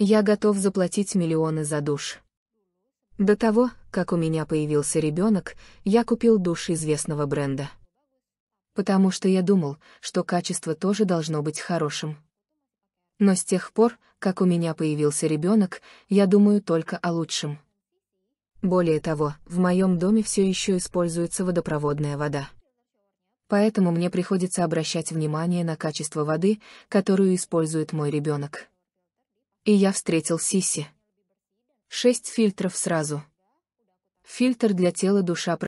Я готов заплатить миллионы за душ. До того, как у меня появился ребенок, я купил душ известного бренда. Потому что я думал, что качество тоже должно быть хорошим. Но с тех пор, как у меня появился ребенок, я думаю только о лучшем. Более того, в моем доме все еще используется водопроводная вода. Поэтому мне приходится обращать внимание на качество воды, которую использует мой ребенок и я встретил Сиси. Шесть фильтров сразу. Фильтр для тела душа